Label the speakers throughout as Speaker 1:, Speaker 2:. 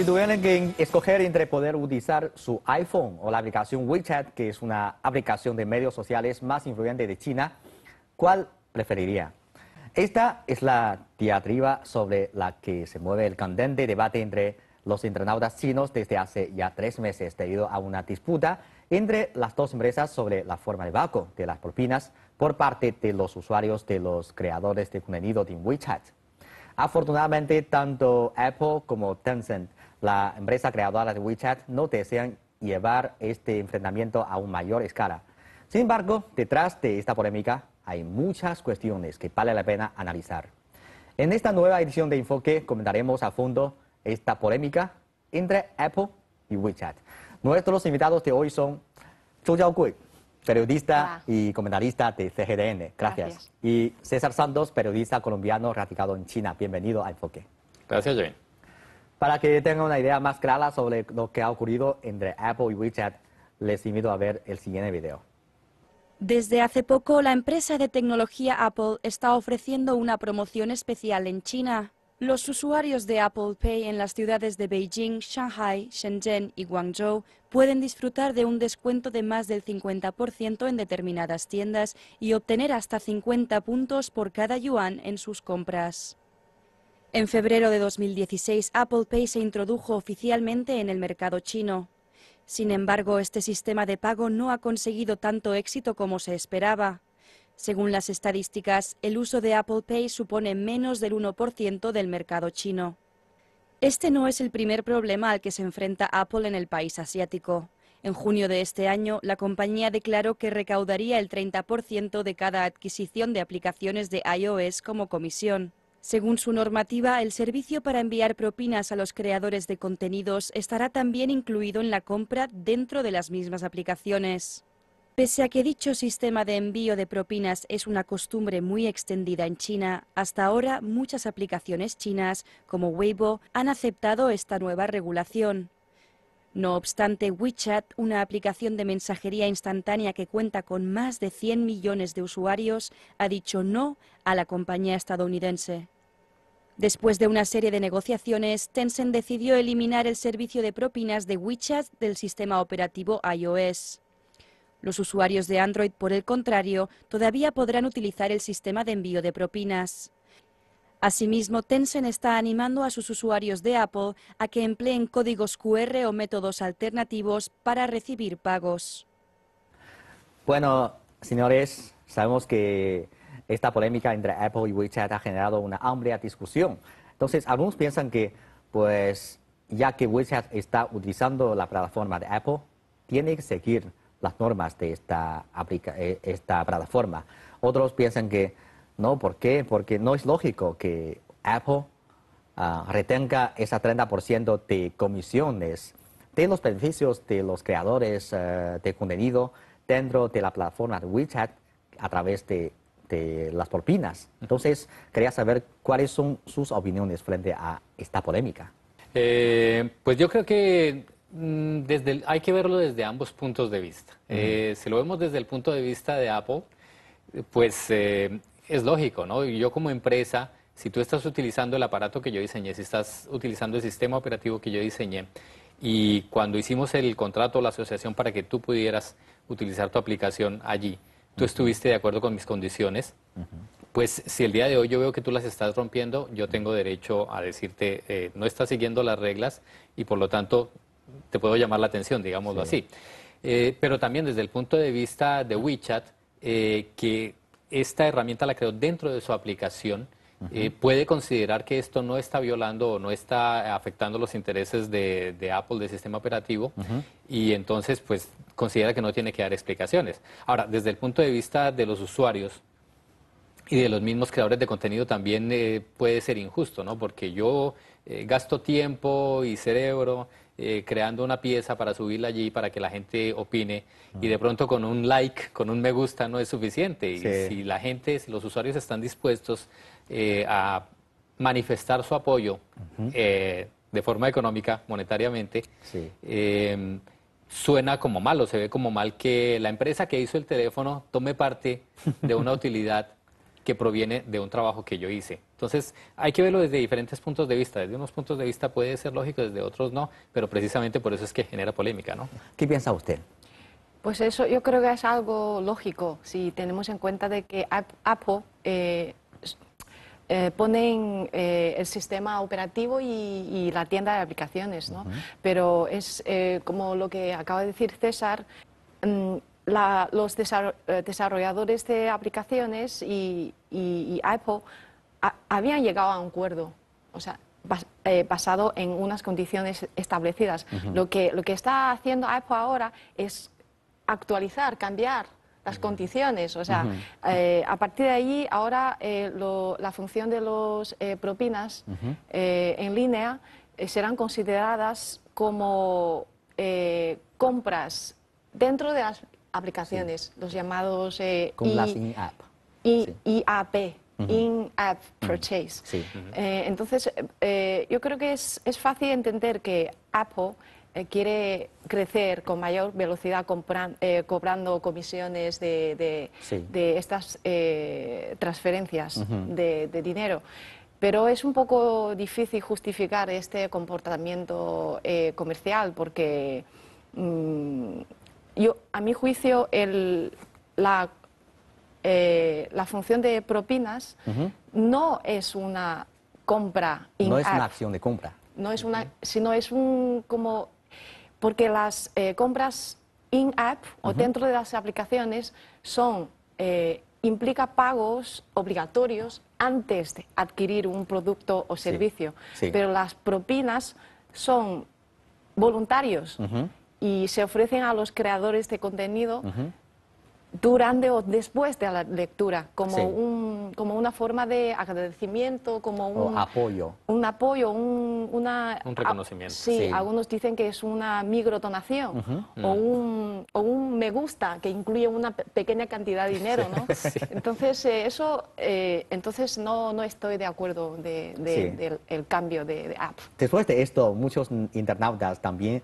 Speaker 1: Si tuvieran que escoger entre poder utilizar su iPhone o la aplicación WeChat, que es una aplicación de medios sociales más influyente de China, ¿cuál preferiría? Esta es la diatriba sobre la que se mueve el candente debate entre los internautas chinos desde hace ya tres meses debido a una disputa entre las dos empresas sobre la forma de pago de las propinas por parte de los usuarios de los creadores de contenido de WeChat. Afortunadamente, tanto Apple como Tencent la empresa creadora de WeChat no desean llevar este enfrentamiento a una mayor escala. Sin embargo, detrás de esta polémica hay muchas cuestiones que vale la pena analizar. En esta nueva edición de Enfoque comentaremos a fondo esta polémica entre Apple y WeChat. Nuestros invitados de hoy son Zhou Jiaogui, periodista y comentarista de CGDN. Gracias. Y César Santos, periodista colombiano radicado en China. Bienvenido a Enfoque. Gracias, Jane. Para que tengan una idea más clara sobre lo que ha ocurrido entre Apple y WeChat, les invito a ver el siguiente video.
Speaker 2: Desde hace poco, la empresa de tecnología Apple está ofreciendo una promoción especial en China. Los usuarios de Apple Pay en las ciudades de Beijing, Shanghai, Shenzhen y Guangzhou pueden disfrutar de un descuento de más del 50% en determinadas tiendas y obtener hasta 50 puntos por cada yuan en sus compras. En febrero de 2016, Apple Pay se introdujo oficialmente en el mercado chino. Sin embargo, este sistema de pago no ha conseguido tanto éxito como se esperaba. Según las estadísticas, el uso de Apple Pay supone menos del 1% del mercado chino. Este no es el primer problema al que se enfrenta Apple en el país asiático. En junio de este año, la compañía declaró que recaudaría el 30% de cada adquisición de aplicaciones de iOS como comisión. Según su normativa, el servicio para enviar propinas a los creadores de contenidos estará también incluido en la compra dentro de las mismas aplicaciones. Pese a que dicho sistema de envío de propinas es una costumbre muy extendida en China, hasta ahora muchas aplicaciones chinas, como Weibo, han aceptado esta nueva regulación. No obstante, WeChat, una aplicación de mensajería instantánea que cuenta con más de 100 millones de usuarios, ha dicho no a la compañía estadounidense. Después de una serie de negociaciones, Tencent decidió eliminar el servicio de propinas de WeChat del sistema operativo iOS. Los usuarios de Android, por el contrario, todavía podrán utilizar el sistema de envío de propinas. Asimismo, Tencent está animando a sus usuarios de Apple a que empleen códigos QR o métodos alternativos para recibir pagos.
Speaker 1: Bueno, señores, sabemos que esta polémica entre Apple y WeChat ha generado una amplia discusión. Entonces, algunos piensan que, pues, ya que WeChat está utilizando la plataforma de Apple, tiene que seguir las normas de esta, eh, esta plataforma. Otros piensan que ¿no? ¿Por qué? Porque no es lógico que Apple ah, retenga esa 30% de comisiones de los beneficios de los creadores eh, de contenido dentro de la plataforma de WeChat a través de, las propinas. Entonces, quería saber cuáles son sus opiniones frente a esta polémica.
Speaker 3: Eh, pues yo creo que mm, desde hay que verlo desde ambos puntos de vista. Eh, si lo vemos desde el punto de vista de Apple, pues es lógico, ¿no? Yo como empresa, si tú estás utilizando el aparato que yo diseñé, si estás utilizando el sistema operativo que yo diseñé, y cuando hicimos el contrato, la asociación, para que tú pudieras utilizar tu aplicación allí, tú estuviste de acuerdo con mis condiciones, pues si el día de hoy yo veo que tú las estás rompiendo, yo tengo derecho a decirte, eh, no estás siguiendo las reglas y por lo tanto te puedo llamar la atención, digámoslo así. Eh, pero también desde el punto de vista de WeChat, eh, que esta herramienta la creó dentro de su aplicación, eh, puede considerar que esto no está violando o no está afectando los intereses de, Apple, del sistema operativo, y entonces pues considera que no tiene que dar explicaciones. Ahora, desde el punto de vista de los usuarios y de los mismos creadores de contenido también eh, puede ser injusto, ¿no? Porque yo eh, gasto tiempo y cerebro eh, creando una pieza para subirla allí para que la gente opine y de pronto con un like, con un me gusta no es suficiente. Y si la gente, si los usuarios están dispuestos eh, a manifestar su apoyo eh, de forma económica, monetariamente, em, suena como malo, se ve como mal que la empresa que hizo el teléfono tome parte de una utilidad que proviene de un trabajo que yo hice. Entonces, hay que verlo desde diferentes puntos de vista. Desde unos puntos de vista puede ser lógico, desde otros no, pero precisamente por eso es que genera polémica, ¿no? ¿Qué piensa usted?
Speaker 4: Pues eso yo creo que es algo lógico, si tenemos en cuenta de que Apple eh, eh ponen eh, el sistema operativo y, la tienda de aplicaciones, ¿no? Pero es eh, como lo que acaba de decir César, mm, los eh, desarrolladores de aplicaciones y, y, Apple habían llegado a un acuerdo, o sea, eh, basado en unas condiciones establecidas. lo, que, lo que está haciendo Apple ahora es actualizar, cambiar las condiciones. O sea, eh, a partir de allí, ahora la función de las propinas en línea serán consideradas como compras dentro de las aplicaciones, los llamados... Eh, app IAP, In-App Purchase. entonces, yo creo que es, fácil entender que Apple eh, quiere crecer con mayor velocidad eh, cobrando comisiones de, de, estas eh, transferencias de, dinero. Pero es un poco difícil justificar este comportamiento comercial porque mm, yo, a mi juicio, el, la, eh, función de propinas no es una compra. No es una
Speaker 1: acción de compra.
Speaker 4: No es una, sino es un como porque las eh, compras in-app o dentro de las aplicaciones son eh, implica pagos obligatorios antes de adquirir un producto o servicio, pero las propinas son voluntarios y se ofrecen a los creadores de contenido durante o después de la lectura, como, un, como una forma de agradecimiento, como un apoyo. Un apoyo, un, una,
Speaker 1: un reconocimiento. sí, algunos
Speaker 4: dicen que es una microdonación o, mm. un, o, un, me gusta que incluye una pequeña cantidad de dinero, ¿no? Entonces, eh, eso, eh, entonces no, no estoy de acuerdo del de, cambio de, de app.
Speaker 1: Después de esto, muchos internautas también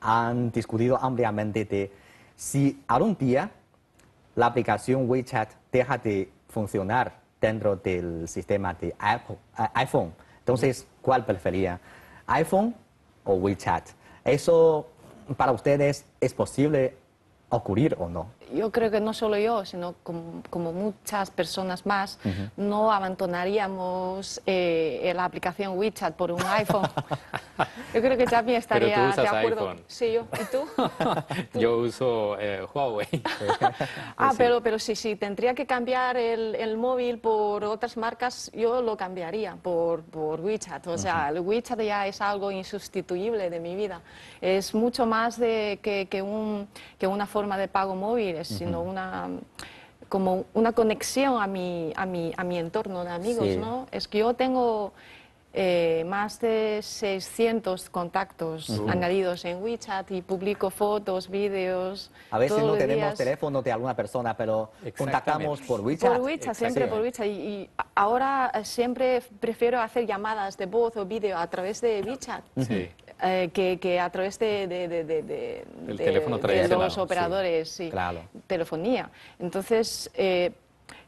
Speaker 1: han discutido ampliamente de si algún día la aplicación WeChat deja de funcionar dentro del sistema de eh, iPhone. Entonces, ¿cuál prefería? ¿iPhone o WeChat? ¿Eso para ustedes es posible ocurrir o no?
Speaker 4: yo creo que no solo yo, sino como, muchas personas más, no abandonaríamos eh, la aplicación WeChat por un iPhone. yo creo que también estaría de acuerdo. Sí, yo. ¿Y tú?
Speaker 3: Yo uso eh, Huawei.
Speaker 4: ah, pero, pero sí, sí, tendría que cambiar el, móvil por otras marcas, yo lo cambiaría por, por WeChat. O sea, el WeChat ya es algo insustituible de mi vida. Es mucho más de, que, que, un, que una forma de pago móvil sino una como una conexión a mi, a mi, a mi entorno de amigos, ¿no? Es que yo tengo eh, más de 600 contactos añadidos en WeChat y publico fotos, vídeos. A veces no tenemos teléfono
Speaker 1: de alguna persona, pero contactamos por WeChat. Por WeChat, siempre por
Speaker 4: WeChat. Y, ahora eh, siempre prefiero hacer llamadas de voz o vídeo a través de WeChat, sí. Eh, que, a través de, los operadores, sí, telefonía. Entonces, eh,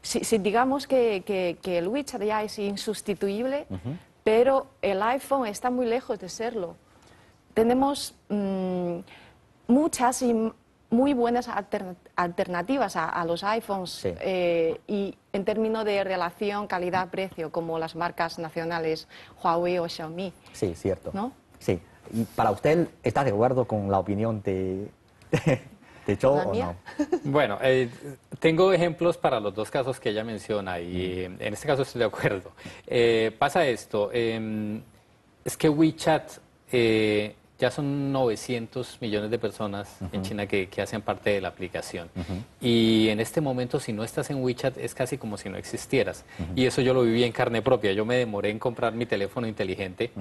Speaker 4: si, digamos que, que, el WeChat ya es insustituible, pero el iPhone está muy lejos de serlo. Tenemos mm, muchas y muy buenas alternativas a, los iPhones eh, y en términos de relación calidad-precio, como las marcas nacionales Huawei o Xiaomi.
Speaker 1: Sí, cierto. ¿no? Sí, ¿Y para usted está de acuerdo con la opinión de, de Cho o no?
Speaker 3: Bueno, eh, tengo ejemplos para los dos casos que ella menciona y mm. en este caso estoy de acuerdo. Eh, pasa esto, em, es que WeChat eh, ya son 900 millones de personas en China que, hacen parte de la aplicación. Y en este momento, si no estás en WeChat, es casi como si no existieras. Y eso yo lo viví en carne propia. Yo me demoré en comprar mi teléfono inteligente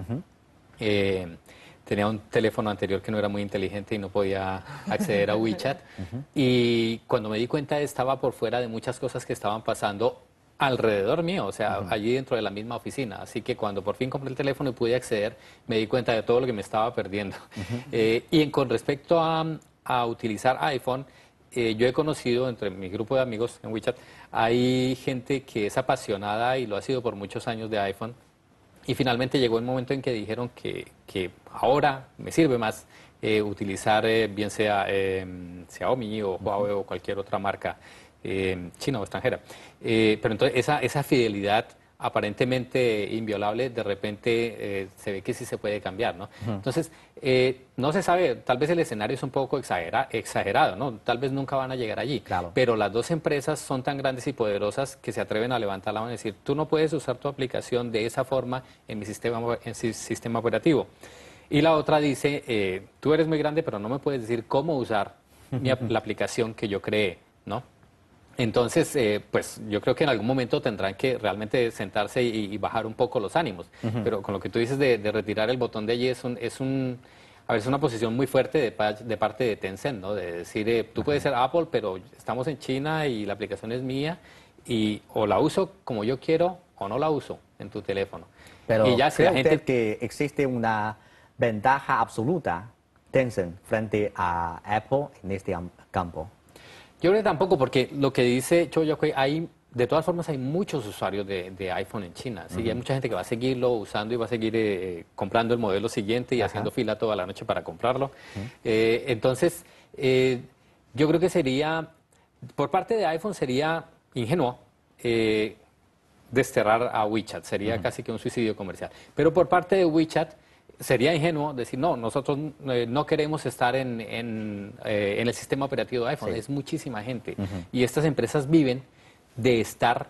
Speaker 3: tenía un teléfono anterior que no era muy inteligente y no podía acceder a WeChat. Y cuando me di cuenta estaba por fuera de muchas cosas que estaban pasando alrededor mío, o sea, allí dentro de la misma oficina. Así que cuando por fin compré el teléfono y pude acceder, me di cuenta de todo lo que me estaba perdiendo. Eh, y con respecto a, a utilizar iPhone, eh, yo he conocido entre mi grupo de amigos en WeChat, hay gente que es apasionada y lo ha sido por muchos años de iPhone y finalmente llegó el momento en que dijeron que, ahora me sirve más eh, utilizar, eh, bien sea eh, Xiaomi o Huawei o cualquier otra marca eh, china o extranjera. pero entonces esa, esa fidelidad aparentemente inviolable, de repente eh, se ve que sí se puede cambiar, ¿no? Entonces, eh, no se sabe, tal vez el escenario es un poco exagerado, ¿no? Tal vez nunca van a llegar allí, pero las dos empresas son tan grandes y poderosas que se atreven a levantar la mano y decir, tú no puedes usar tu aplicación de esa forma en mi sistema, en sistema operativo. Y la otra dice, eh, tú eres muy grande, pero no me puedes decir cómo usar la aplicación que yo creé, ¿no? Entonces, eh, pues yo creo que en algún momento tendrán que realmente sentarse y, bajar un poco los ánimos. Pero con lo que tú dices de, retirar el botón de allí es un, a ver, una posición muy fuerte de, parte de Tencent, ¿no? De decir, eh, tú puedes ser Apple, pero estamos en China y la aplicación es mía y o la uso como yo quiero o no la uso en tu teléfono. Pero ya que
Speaker 1: existe una ventaja absoluta Tencent frente a Apple en este campo?
Speaker 3: Yo creo que tampoco, porque lo que dice que hay, de todas formas hay muchos usuarios de, iPhone en China. ¿sí? Hay mucha gente que va a seguirlo usando y va a seguir eh, comprando el modelo siguiente y haciendo fila toda la noche para comprarlo. Eh, entonces, eh, yo creo que sería, por parte de iPhone sería ingenuo desterrar a WeChat, sería casi que un suicidio comercial. Pero por parte de WeChat, sería ingenuo decir, no, nosotros eh, no queremos estar en, eh, en, el sistema operativo de iPhone, es muchísima gente. Y estas empresas viven de estar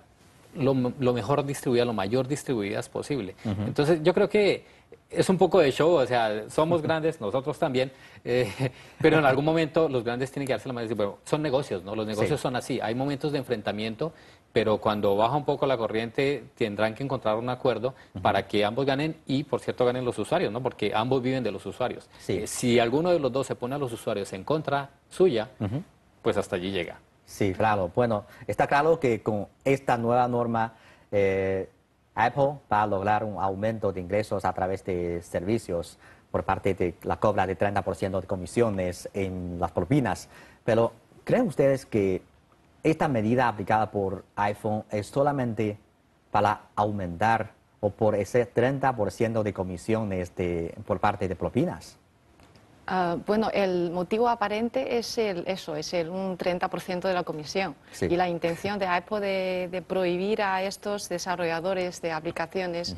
Speaker 3: lo, mejor distribuidas, lo mayor distribuidas posible. Entonces, yo creo que es un poco de show, o sea, somos grandes, nosotros también, eh, pero en algún momento los grandes tienen que darse la mano y decir, bueno, son negocios, ¿no? Los negocios son así, hay momentos de enfrentamiento, pero cuando baja un poco la corriente tendrán que encontrar un acuerdo para que ambos ganen y, por cierto, ganen los usuarios, ¿no? Porque ambos viven de los usuarios. Eh, si alguno de los dos se pone a los usuarios en contra suya, pues hasta allí llega.
Speaker 1: Sí, claro. Bueno, está claro que con esta nueva norma... Eh, Apple va a lograr un aumento de ingresos a través de servicios por parte de la cobra de 30% de comisiones en las propinas. Pero, ¿creen ustedes que esta medida aplicada por iPhone es solamente para aumentar o por ese 30% de comisiones de, por parte de propinas?
Speaker 4: Ah, bueno, el motivo aparente es el, eso, es el un 30% de la comisión. Y la intención de Apple de, prohibir a estos desarrolladores de aplicaciones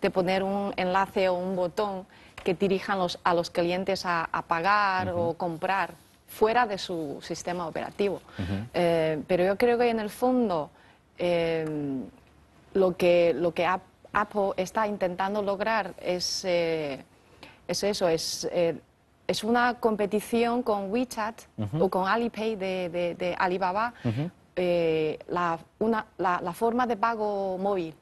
Speaker 4: de poner un enlace o un botón que dirijan a los clientes a, pagar o comprar fuera de su sistema operativo. Eh, pero yo creo que en el fondo em, lo que, lo que Apple está intentando lograr es, eh, es eso, es eh, es una competición con WeChat o con Alipay de, Alibaba, eh, la, forma de pago móvil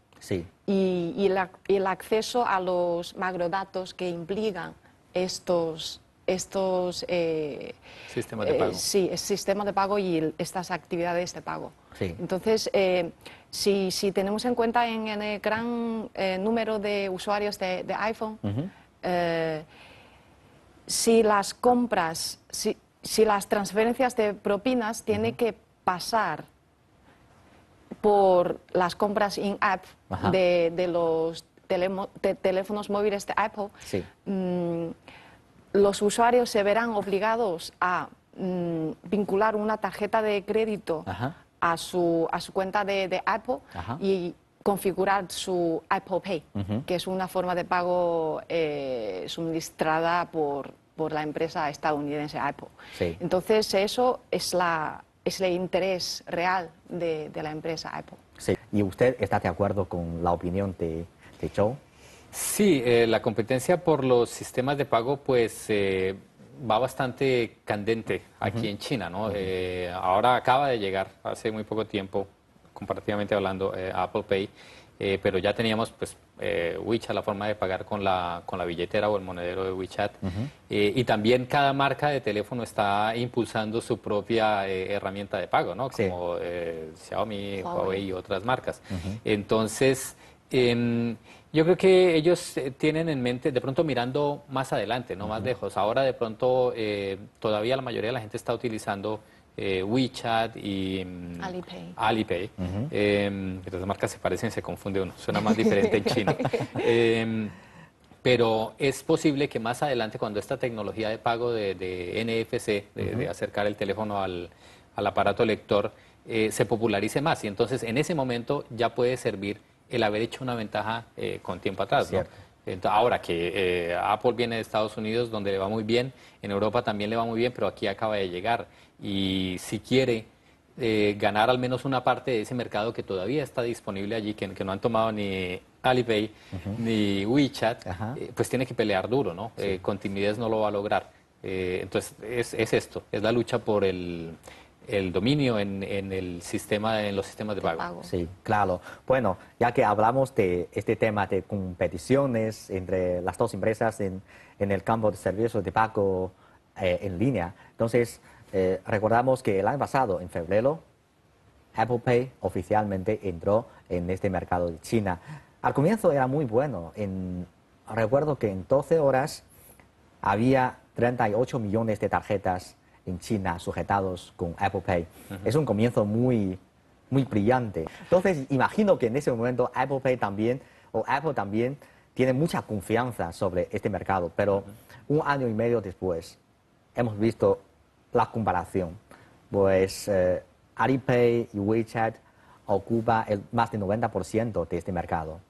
Speaker 4: y, el acceso a los macrodatos que implican estos estos eh, sistemas de eh, pago. el sistema de pago y estas actividades de pago. Entonces, eh, si, si, tenemos en cuenta en, el gran número de usuarios de, iPhone, si las compras, si, si las transferencias de propinas tienen que pasar por las compras in-app de, los teléfonos móviles de Apple, mm, los usuarios se verán obligados a mm, vincular una tarjeta de crédito a su, a su, cuenta de, Apple y configurar su Apple Pay, que es una forma de pago eh, suministrada por, por, la empresa estadounidense Apple. Entonces, eso es, la, es el interés real de, de, la empresa Apple.
Speaker 1: Sí. ¿Y usted está de acuerdo con la opinión de, de Joe?
Speaker 3: Sí, eh, la competencia por los sistemas de pago, pues... Eh, va bastante candente aquí en China, ¿no? ahora acaba de llegar, hace muy poco tiempo, comparativamente hablando, eh, Apple Pay, eh, pero ya teníamos pues eh, WeChat, la forma de pagar con la, con la billetera o el monedero de WeChat. Eh, y también cada marca de teléfono está impulsando su propia herramienta de pago, ¿no? Como Xiaomi, Huawei. y otras marcas. Entonces, em, yo creo que ellos tienen en mente, de pronto mirando más adelante, no más lejos. Ahora de pronto todavía la mayoría de la gente está utilizando eh, WeChat y mm, Alipay, em, las marcas se parecen, se confunde uno, suena más diferente en China, em, pero es posible que más adelante, cuando esta tecnología de pago de, NFC, de, acercar el teléfono al, aparato lector, eh, se popularice más. Y entonces, en ese momento ya puede servir el haber hecho una ventaja eh, con tiempo atrás. ahora que Apple viene de Estados Unidos, donde le va muy bien, en Europa también le va muy bien, pero aquí acaba de llegar y si quiere eh, ganar al menos una parte de ese mercado que todavía está disponible allí, que, no han tomado ni Alipay ni WeChat, eh, pues tiene que pelear duro, ¿no? Eh, con timidez no lo va a lograr. entonces, es, esto, es la lucha por el, dominio en, el sistema, en los sistemas de pago. Sí, claro. Bueno, ya que hablamos de este tema
Speaker 1: de competiciones entre las dos empresas en el campo de servicios de pago en línea, entonces eh, recordamos que el año pasado, en febrero, Apple Pay oficialmente entró en este mercado de China. Al comienzo era muy bueno. recuerdo que en 12 horas había 38 millones de tarjetas en China sujetados con Apple Pay. Es un comienzo muy, muy brillante. Entonces, imagino que en ese momento Apple Pay también, o Apple también, tiene mucha confianza sobre este mercado. Pero un año y medio después, hemos visto la comparación. Pues eh, Alipay y WeChat ocupa el más del 90% de este mercado.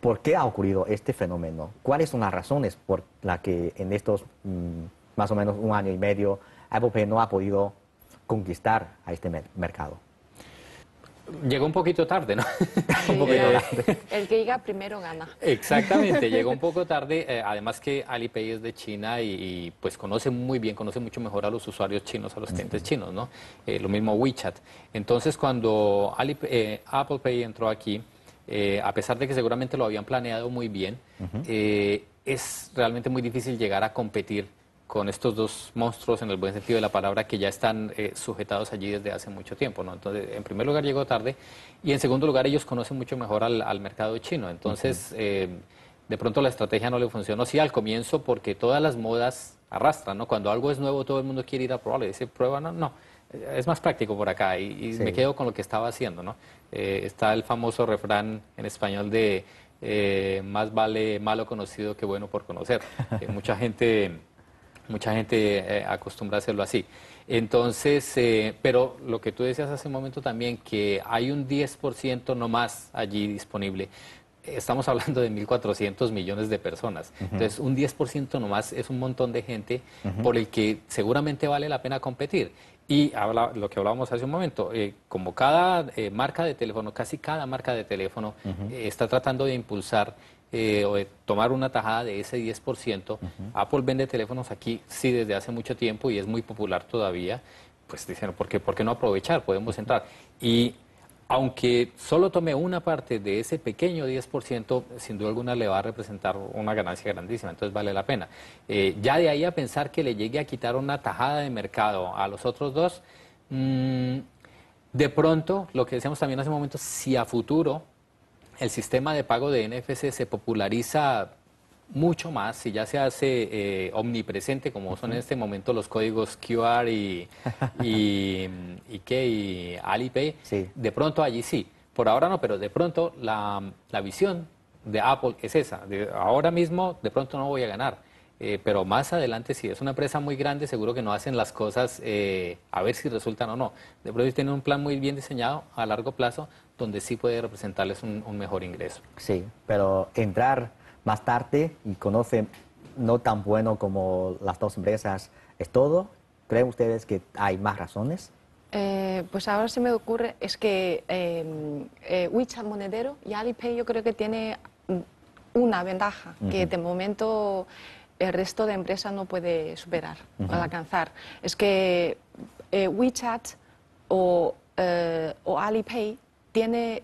Speaker 1: ¿Por qué ha ocurrido este fenómeno? ¿Cuáles son las razones por las que en estos mm, más o menos un año y medio Apple Pay no ha podido conquistar a este mercado?
Speaker 3: Llegó un poquito tarde, ¿no?
Speaker 4: El que llega primero gana. Exactamente, llegó un
Speaker 3: poco tarde. Eh, además que Alipay es de China y, pues conoce muy bien, conoce mucho mejor a los usuarios chinos, a los clientes chinos, ¿no? Eh, lo mismo WeChat. Entonces cuando eh, Apple Pay entró aquí, a pesar de que seguramente lo habían planeado muy bien, es realmente muy difícil llegar a competir con estos dos monstruos, en el buen sentido de la palabra, que ya están eh, sujetados allí desde hace mucho tiempo. ¿no? Entonces, en primer lugar, llegó tarde y en segundo lugar, ellos conocen mucho mejor al, mercado chino. Entonces, eh, de pronto la estrategia no le funcionó, sí al comienzo, porque todas las modas arrastran. ¿no? Cuando algo es nuevo, todo el mundo quiere ir a probarlo y dice, prueba, no, no. Eh, es más práctico por acá y, me quedo con lo que estaba haciendo. ¿no? está el famoso refrán en español de más vale malo conocido que bueno por conocer. mucha gente Mucha gente eh, acostumbra a hacerlo así. Entonces, eh, pero lo que tú decías hace un momento también, que hay un 10% nomás allí disponible. Estamos hablando de 1.400 millones de personas. Entonces, un 10% nomás es un montón de gente por el que seguramente vale la pena competir. Y habla, lo que hablábamos hace un momento, eh, como cada marca de teléfono, casi cada marca de teléfono está tratando de impulsar eh, tomar una tajada de ese 10%. Apple vende teléfonos aquí, sí, desde hace mucho tiempo y es muy popular todavía. Pues dicen, ¿por qué, ¿por qué no aprovechar? Podemos entrar. Y aunque solo tome una parte de ese pequeño 10%, sin duda alguna le va a representar una ganancia grandísima, entonces vale la pena. Eh, ya de ahí a pensar que le llegue a quitar una tajada de mercado a los otros dos, mm, de pronto, lo que decíamos también hace un momento, si a futuro el sistema de pago de NFC se populariza mucho más si ya se hace eh, omnipresente como son en este momento los códigos QR y, Alipay, de pronto allí sí. Por ahora no, pero de pronto la, visión de Apple es esa. ahora mismo de pronto no voy a ganar. Eh, pero más adelante, si es una empresa muy grande, seguro que no hacen las cosas eh, a ver si resultan o no. De pronto, tienen un plan muy bien diseñado a largo plazo, donde sí puede representarles un, mejor ingreso.
Speaker 1: Sí, pero entrar más tarde y conocer no tan bueno como las dos empresas es todo. ¿Creen ustedes que hay más razones?
Speaker 4: Eh, pues ahora se me ocurre, es que eh, eh, WeChat Monedero y Alipay yo creo que tiene una ventaja que de momento el resto de empresas no puede superar o alcanzar. Es que WeChat o, o Alipay tiene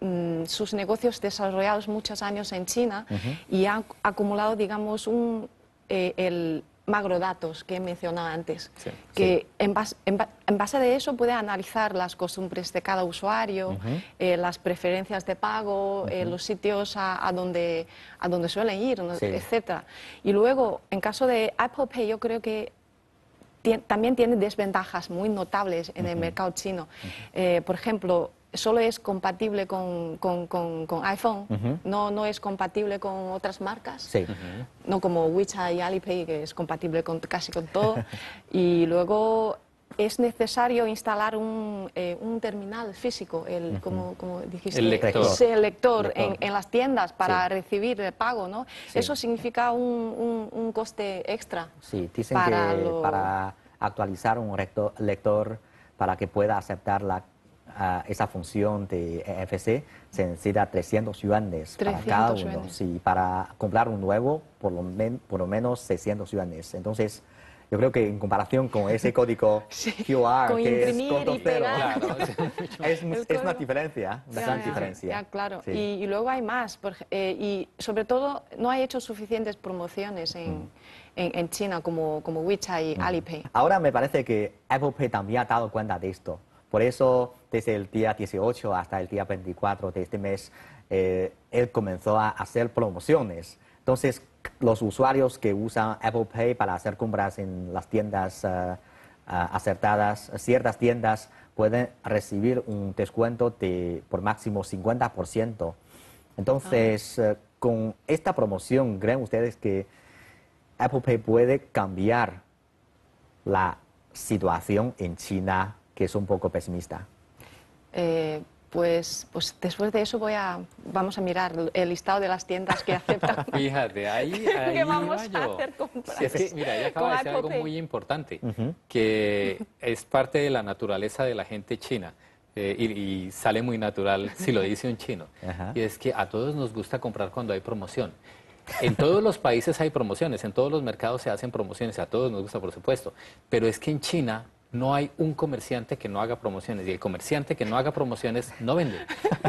Speaker 4: mm, sus negocios desarrollados muchos años en China y ha acumulado, digamos, un, eh, el magrodatos que he mencionado antes, que En, base, en, de eso puede analizar las costumbres de cada usuario, eh, las preferencias de pago, eh, los sitios a, donde, a suelen ir, etc. Y luego, en caso de Apple Pay, yo creo que también tiene desventajas muy notables en el mercado chino. por ejemplo, solo es compatible con, iPhone, no, no es compatible con otras marcas, no como WeChat y Alipay, que es compatible con casi con todo. y luego es necesario instalar un, eh, terminal físico, el, como, como, dijiste, el lector, lector, En, las tiendas para recibir el pago, ¿no? Eso significa un, un, coste extra.
Speaker 1: Sí, dicen para que para actualizar un lector para que pueda aceptar la esa función de EFC se necesita 300 yuanes para cada uno. y para comprar un nuevo, por lo, por lo menos 600 yuanes. Entonces, yo creo que en comparación con ese código QR, que es código es, una diferencia. Una gran diferencia. claro. Y,
Speaker 4: luego hay más. Eh, y sobre todo, no hay hecho suficientes promociones mm. en, en, China como, como WeChat y mm. Alipay.
Speaker 1: Ahora me parece que Apple Pay también ha dado cuenta de esto. Por eso, desde el día 18 hasta el día 24 de este mes, eh, él comenzó a hacer promociones. Entonces, los usuarios que usan Apple Pay para hacer compras en las tiendas eh, eh, acertadas, ciertas tiendas pueden recibir un descuento de por máximo 50%. Entonces, ah. con esta promoción, creen ustedes que Apple Pay puede cambiar la situación en China que es un poco pesimista.
Speaker 4: Eh, pues, pues después de eso voy a, vamos a mirar el listado de las tiendas que aceptan.
Speaker 3: Fíjate, ahí, vamos a hacer
Speaker 4: compras. mira, ella acaba de decir algo muy
Speaker 3: importante, que es parte de la naturaleza de la gente china. Eh, y, sale muy natural si lo dice un chino. Y es que a todos nos gusta comprar cuando hay promoción. En todos los países hay promociones, en todos los mercados se hacen promociones, a todos nos gusta por supuesto, pero es que en China no hay un comerciante que no haga promociones y el comerciante que no haga promociones no vende.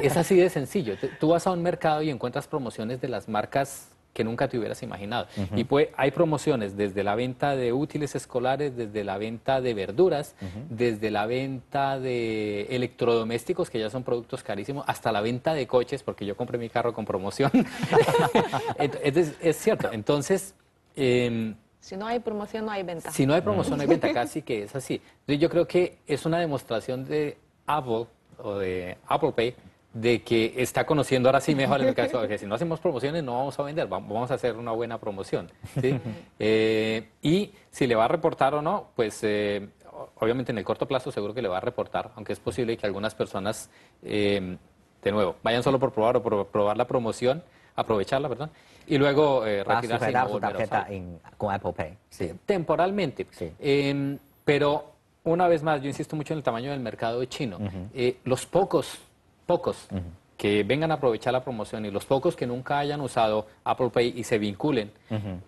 Speaker 3: Es así de sencillo. Tú vas a un mercado y encuentras promociones de las marcas que nunca te hubieras imaginado. Y hay promociones desde la venta de útiles escolares, desde la venta de verduras, desde la venta de electrodomésticos, que ya son productos carísimos, hasta la venta de coches, porque yo compré mi carro con promoción. es, cierto. Entonces, em,
Speaker 4: si no hay promoción, no hay venta. Si no hay promoción, no hay venta,
Speaker 3: casi que es así. Yo creo que es una demostración de Apple o de Apple Pay de que está conociendo ahora sí mejor el mercado. si no hacemos promociones, no vamos a vender, vamos a hacer una buena promoción. Eh, y si le va a reportar o no, pues eh, obviamente en el corto plazo seguro que le va a reportar, aunque es posible que algunas personas, eh, de nuevo, vayan solo por probar o por probar la promoción, aprovecharla, perdón, y luego eh, retirarse tarjeta con Apple Pay. Temporalmente. Em, pero una vez más, yo insisto mucho en el tamaño del mercado chino. Eh, los pocos, pocos que vengan a aprovechar la promoción y los pocos que nunca hayan usado Apple Pay y se vinculen,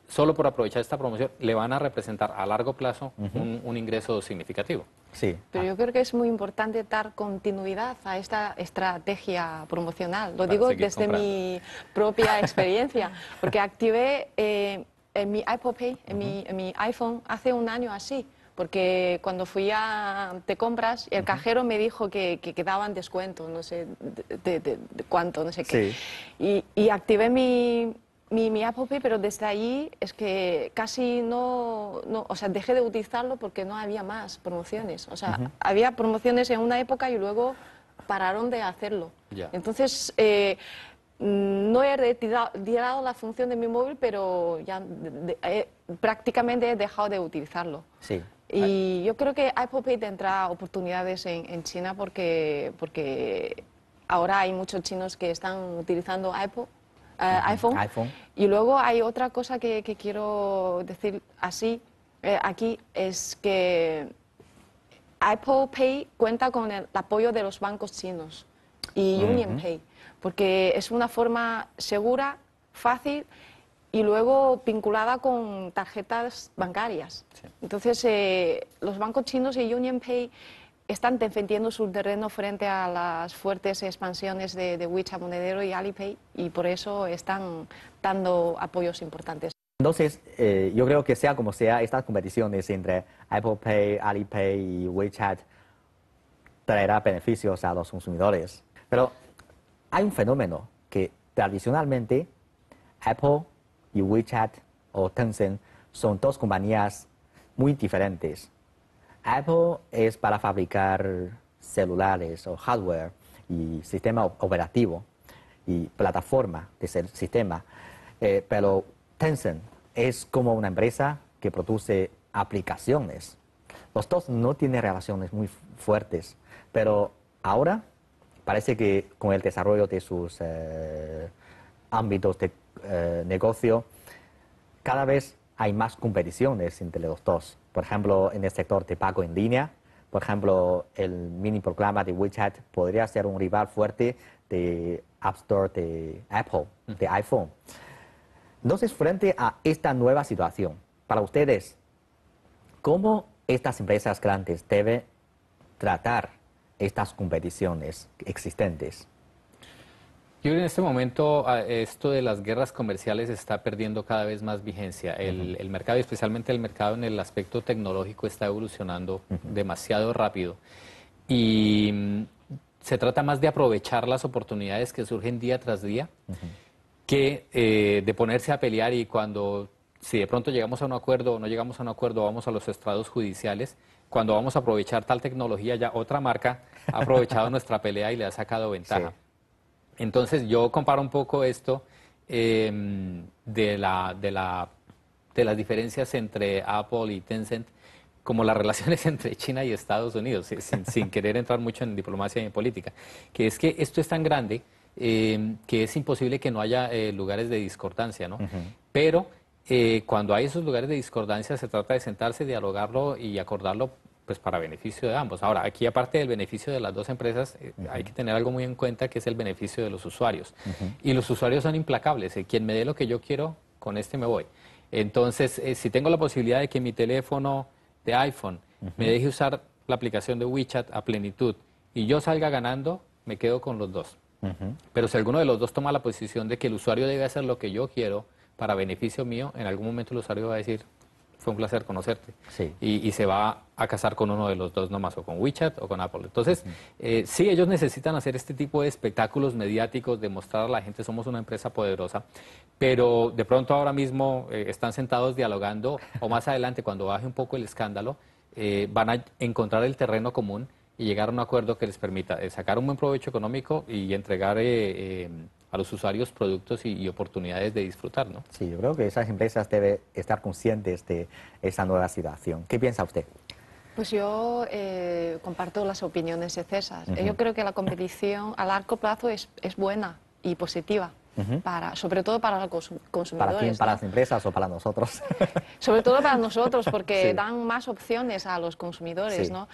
Speaker 3: solo por aprovechar esta promoción, le van a representar a largo plazo un, ingreso significativo. Sí.
Speaker 4: Pero yo creo que es muy importante dar continuidad a esta estrategia promocional. Lo digo desde mi propia experiencia, porque activé eh, en mi Apple Pay, en mi iPhone, hace un año así porque cuando fui a Te Compras, el cajero me dijo que, quedaban descuentos, no sé de, cuánto, no sé qué. Y, activé mi, mi, Apple Pay, pero desde ahí es que casi no, o sea, dejé de utilizarlo porque no había más promociones. O sea, había promociones en una época y luego pararon de hacerlo. Entonces... Eh, no he retirado la función de mi móvil, pero ya prácticamente he dejado de utilizarlo. Sí. Y yo creo que Apple Pay tendrá oportunidades en, China porque, ahora hay muchos chinos que están utilizando Apple eh, iPhone. Y luego hay otra cosa que, quiero decir así eh, aquí, es que Apple Pay cuenta con el apoyo de los bancos chinos y Union Pay, porque es una forma segura, fácil y luego vinculada con tarjetas bancarias. Entonces, eh, los bancos chinos y UnionPay están defendiendo su terreno frente a las fuertes expansiones de, de WeChat Monedero y Alipay y por eso están dando apoyos importantes.
Speaker 1: Entonces, eh, yo creo que sea como sea, estas competiciones entre Apple Pay, Alipay y WeChat traerá beneficios a los consumidores. Pero hay un fenómeno que tradicionalmente Apple y WeChat o Tencent son dos compañías muy diferentes. Apple es para fabricar celulares o hardware y sistema operativo y plataforma de ese sistema, eh, pero Tencent es como una empresa que produce aplicaciones. Los dos no tienen relaciones muy fuertes, pero ahora parece que con el desarrollo de sus eh, ámbitos de eh, negocio, cada vez hay más competiciones entre los dos. Por ejemplo, en el sector de pago en línea, por ejemplo, el mini programa de WeChat podría ser un rival fuerte de App Store de Apple, mm. de iPhone. Entonces, frente a esta nueva situación, para ustedes, ¿cómo estas empresas grandes deben tratar estas competiciones existentes?
Speaker 3: Y en este momento ah, esto de las guerras comerciales está perdiendo cada vez más vigencia. El, mercado, especialmente el mercado en el aspecto tecnológico, está evolucionando demasiado rápido. Y mm, se trata más de aprovechar las oportunidades que surgen día tras día que eh, de ponerse a pelear y cuando, si de pronto llegamos a un acuerdo o no llegamos a un acuerdo, vamos a los estrados judiciales, cuando vamos a aprovechar tal tecnología, ya otra marca ha aprovechado nuestra pelea y le ha sacado ventaja. Entonces yo comparo un poco esto em, de, la, de, las diferencias entre Apple y Tencent como las relaciones entre China y Estados Unidos, eh, sin, querer entrar mucho en diplomacia y en política, que es que esto es tan grande em, que es imposible que no haya eh, lugares de discordancia, ¿no? Pero eh, cuando hay esos lugares de discordancia se trata de sentarse, dialogarlo y acordarlo pues para beneficio de ambos. Ahora, aquí aparte del beneficio de las dos empresas, eh, hay que tener algo muy en cuenta que es el beneficio de los usuarios. Y los usuarios son implacables. Eh, quien me dé lo que yo quiero, con este me voy. Entonces, eh, si tengo la posibilidad de que mi teléfono de iPhone me deje usar la aplicación de WeChat a plenitud y yo salga ganando, me quedo con los dos. Pero si alguno de los dos toma la posición de que el usuario debe hacer lo que yo quiero para beneficio mío, en algún momento el usuario va a decir, fue un placer conocerte. Sí. Y, se va a casar con uno de los dos nomás, o con WeChat o con Apple. Entonces, eh, sí, ellos necesitan hacer este tipo de espectáculos mediáticos, demostrar a la gente somos una empresa poderosa, pero de pronto ahora mismo eh, están sentados dialogando o más adelante, cuando baje un poco el escándalo, eh, van a encontrar el terreno común y llegar a un acuerdo que les permita sacar un buen provecho económico y entregar em, a los usuarios productos y, oportunidades de disfrutar, ¿no?
Speaker 1: Sí, yo creo que esas empresas deben estar conscientes de esa nueva situación. ¿Qué piensa usted?
Speaker 4: Pues yo eh, comparto las opiniones de César. Yo creo que la competición a largo plazo es, buena y positiva. para, sobre todo para los consumidores. ¿Para quién? ¿Para
Speaker 1: las empresas o para nosotros?
Speaker 4: sobre todo para nosotros, porque dan más opciones a los consumidores, ¿no?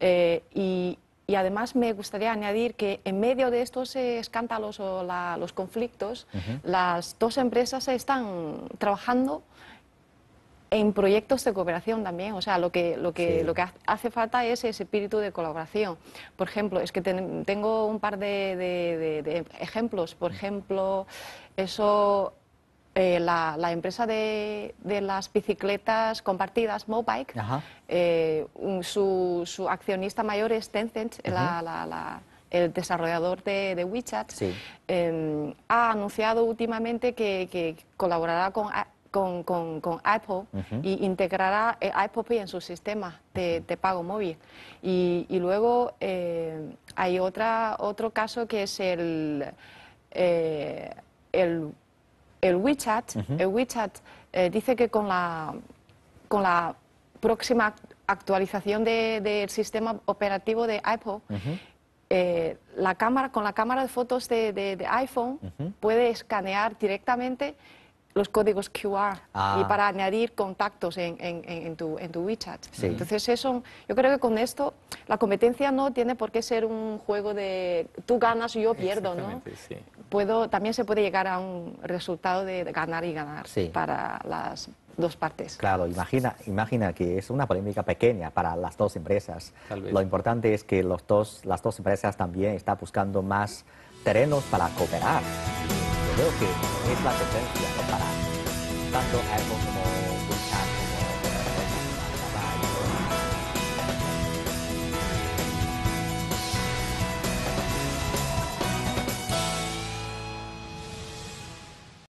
Speaker 4: Eh, y, y además me gustaría añadir que en medio de estos escándalos o los conflictos, las dos empresas están trabajando en proyectos de cooperación también. O sea, lo que, lo que, lo que hace falta es ese espíritu de colaboración. Por ejemplo, es que tengo un par de, de, ejemplos. Por ejemplo, eso eh, la, empresa de, las bicicletas compartidas, Mobike, eh, su, accionista mayor es Tencent, el desarrollador de, WeChat, em, ha anunciado últimamente que, colaborará con Apple y integrará el eh, Apple Pay en su sistema de, pago móvil. Y, luego hay otra, otro caso que es el el WeChat, el WeChat eh, dice que con la, con la próxima actualización del sistema operativo de Apple, eh, la cámara, con la cámara de fotos de, iPhone puede escanear directamente los códigos QR y ah. para añadir contactos en, en, tu, WeChat. Entonces, eso, yo creo que con esto la competencia no tiene por qué ser un juego de tú ganas y yo pierdo, ¿no? Sí también se puede llegar a un resultado de ganar y ganar para las
Speaker 1: dos partes. Claro, imagina, imagina que es una polémica pequeña para las dos empresas. Lo importante es que los dos, las dos empresas también están buscando más terrenos para cooperar. creo que es la para tanto como